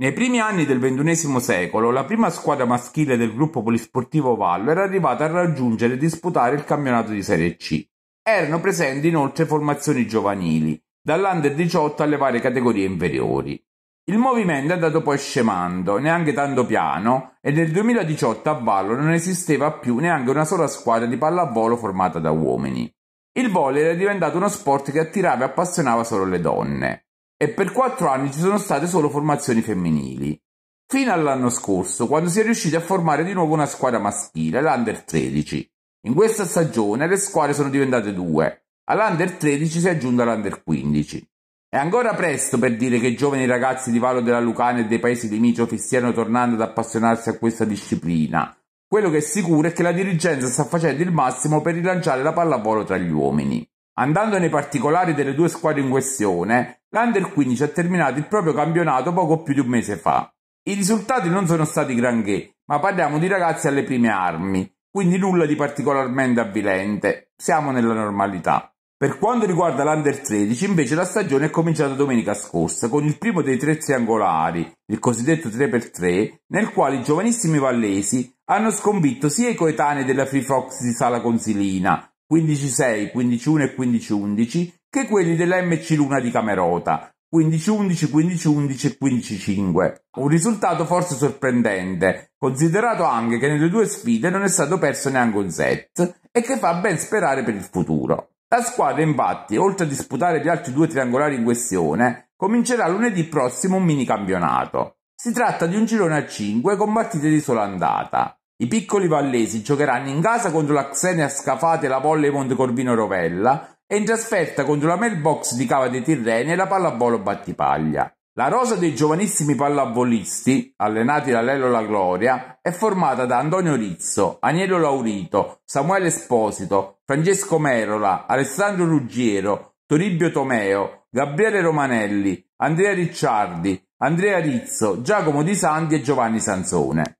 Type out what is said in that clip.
Nei primi anni del XXI secolo la prima squadra maschile del gruppo polisportivo Vallo era arrivata a raggiungere e disputare il campionato di Serie C. Erano presenti inoltre formazioni giovanili, dall'Under 18 alle varie categorie inferiori. Il movimento è andato poi scemando, neanche tanto piano, e nel 2018 a Vallo non esisteva più neanche una sola squadra di pallavolo formata da uomini. Il volley era diventato uno sport che attirava e appassionava solo le donne e per quattro anni ci sono state solo formazioni femminili. Fino all'anno scorso, quando si è riusciti a formare di nuovo una squadra maschile, l'Under 13. In questa stagione le squadre sono diventate due. All'Under 13 si è aggiunta l'Under 15. È ancora presto per dire che i giovani ragazzi di Valo della Lucana e dei paesi di limitrofi stiano tornando ad appassionarsi a questa disciplina. Quello che è sicuro è che la dirigenza sta facendo il massimo per rilanciare la pallavolo tra gli uomini. Andando nei particolari delle due squadre in questione, L'Under 15 ha terminato il proprio campionato poco più di un mese fa. I risultati non sono stati granché, ma parliamo di ragazzi alle prime armi, quindi nulla di particolarmente avvilente. Siamo nella normalità. Per quanto riguarda l'Under 13, invece, la stagione è cominciata domenica scorsa con il primo dei tre triangolari, il cosiddetto 3x3, nel quale i giovanissimi vallesi hanno sconfitto sia i coetanei della Free Fox di Sala Consilina, 15-6, 15-1 e 15-11, che quelli della MC Luna di Camerota, 15-11, 15-11 e 15-5. Un risultato forse sorprendente, considerato anche che nelle due sfide non è stato perso neanche un set e che fa ben sperare per il futuro. La squadra infatti, oltre a disputare gli altri due triangolari in questione, comincerà lunedì prossimo un mini campionato. Si tratta di un girone a 5 con partite di sola andata. I piccoli vallesi giocheranno in casa contro la Xenia Scafate e la Volley Corvino Rovella, e in trasferta contro la mailbox di Cava dei Tirreni e la pallavolo Battipaglia. La rosa dei giovanissimi pallavolisti, allenati da Lello La Gloria, è formata da Antonio Rizzo, Agnello Laurito, Samuele Esposito, Francesco Merola, Alessandro Ruggiero, Toribio Tomeo, Gabriele Romanelli, Andrea Ricciardi, Andrea Rizzo, Giacomo Di Santi e Giovanni Sansone.